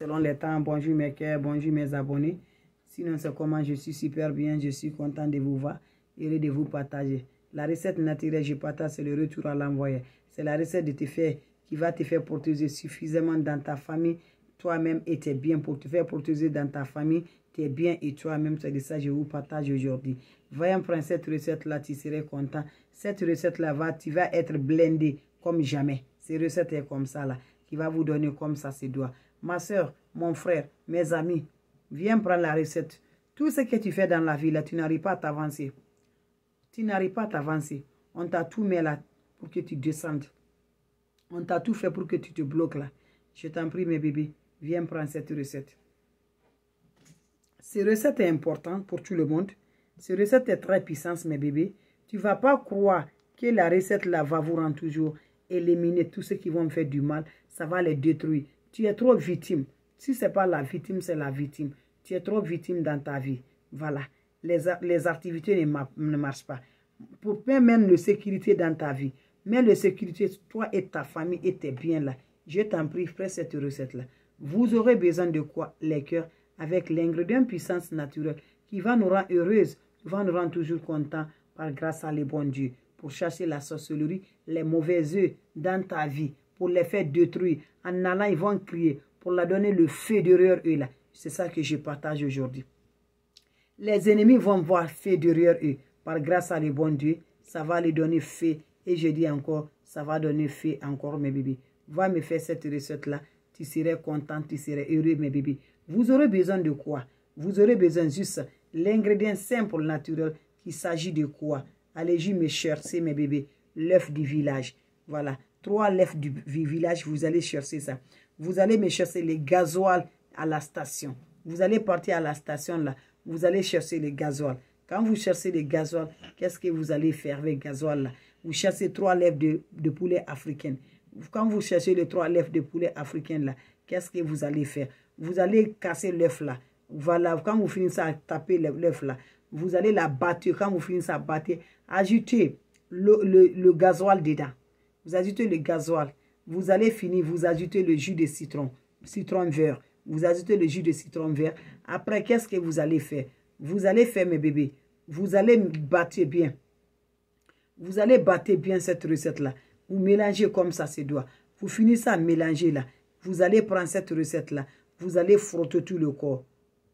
selon les temps. Bonjour mes cœurs, bonjour mes abonnés. Sinon, c'est comment je suis super bien, je suis content de vous voir et de vous partager. La recette naturelle, je partage, c'est le retour à l'envoyer. C'est la recette de qui va te faire protéger suffisamment dans ta famille, toi-même et tes biens, pour te faire protéger dans ta famille, tes biens et toi-même. C'est de ça que je vous partage aujourd'hui. Voyons prendre cette recette-là, tu serais content. Cette recette-là, va, tu vas être blindé comme jamais. Cette recette est comme ça, là, qui va vous donner comme ça ses doigts ma soeur, mon frère, mes amis, viens prendre la recette. Tout ce que tu fais dans la vie, là, tu n'arrives pas à t'avancer. Tu n'arrives pas à t'avancer. On t'a tout mis là pour que tu descendes. On t'a tout fait pour que tu te bloques là. Je t'en prie, mes bébés, viens prendre cette recette. Cette recette est importante pour tout le monde. Cette recette est très puissante, mes bébés. Tu ne vas pas croire que la recette là va vous rendre toujours éliminer tous ceux qui vont me faire du mal. Ça va les détruire. Tu es trop victime. Si ce n'est pas la victime, c'est la victime. Tu es trop victime dans ta vie. Voilà. Les, activités ne, marchent pas. Pour permettre la sécurité dans ta vie. Mets la sécurité, toi et ta famille et tes biens là. Je t'en prie, près cette recette-là. Vous aurez besoin de quoi Les cœurs avec l'ingrédient puissance naturelle qui va nous rendre heureuses, va nous rendre toujours contents par grâce à les bons dieux pour chercher la sorcellerie, les mauvais œufs dans ta vie, pour les faire détruire. En allant, ils vont crier pour la donner le feu derrière eux. là. C'est ça que je partage aujourd'hui. Les ennemis vont voir feu derrière eux. Par grâce à les bon Dieu, ça va les donner feu. Et je dis encore, ça va donner feu encore, mes bébés. Va me faire cette recette-là. Tu serais content, tu serais heureux, mes bébés. Vous aurez besoin de quoi Vous aurez besoin juste l'ingrédient simple, naturel, qu'il s'agit de quoi Allez-y, mes chers, mes bébés, l'œuf du village. Voilà, trois lèvres du village, vous allez chercher ça. Vous allez me chercher les gasoil à la station. Vous allez partir à la station là. Vous allez chercher les gasoil. Quand vous cherchez les gasoil, qu'est-ce que vous allez faire avec gasoil là Vous cherchez trois lèvres de, poulet africain. Quand vous cherchez les trois lèvres de poulet africain, là, qu'est-ce que vous allez faire Vous allez casser l'œuf là. Voilà, quand vous finissez à taper l'œuf là, vous allez la battre. Quand vous finissez à battre, ajoutez le, le, le gasoil dedans vous ajoutez le gasoil, vous allez finir, vous ajoutez le jus de citron, citron vert, vous ajoutez le jus de citron vert. Après, qu'est-ce que vous allez faire Vous allez faire, mes bébés, vous allez battre bien. Vous allez battre bien cette recette-là. Vous mélangez comme ça ces doigts. Vous finissez à mélanger là. Vous allez prendre cette recette-là. Vous allez frotter tout le corps.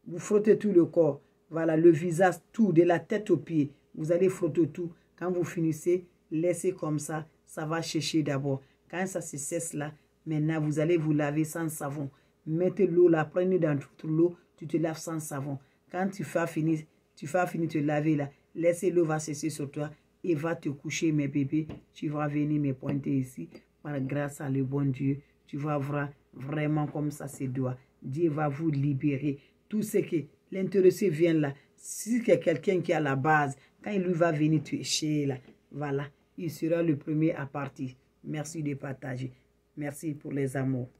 Vous frottez tout le corps. Voilà, le visage, tout, de la tête aux pieds. Vous allez frotter tout. Quand vous finissez, laissez comme ça ça va chercher d'abord. Quand ça se cesse là, maintenant vous allez vous laver sans savon. Mettez l'eau là, prenez dans toute l'eau, tu te laves sans savon. Quand tu vas finir, tu vas finir te laver là, laissez l'eau va cesser sur toi et va te coucher mes bébés. Tu vas venir me pointer ici par grâce à le bon Dieu. Tu vas voir vraiment comme ça se doit. Dieu va vous libérer. Tout ce que l'intéressé vient là, si a quelqu'un qui a la base, quand il lui va venir tu es chez là, voilà, il sera le premier à partir. Merci de partager. Merci pour les amours.